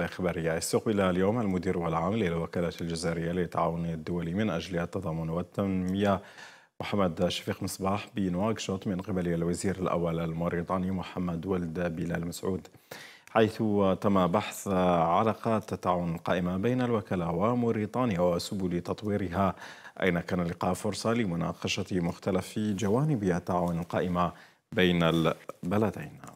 الإخبارية استقبل اليوم المدير العام للوكالة الجزائرية للتعاون الدولي من أجل التضامن والتنمية محمد شفيق مصباح بنواكشوط من قبل الوزير الأول الموريطاني محمد ولد بلال مسعود حيث تم بحث علاقات تعاون قائمة بين الوكالة وموريتانيا وسبل تطويرها أين كان اللقاء فرصة لمناقشة مختلف جوانب التعاون القائمة بين البلدين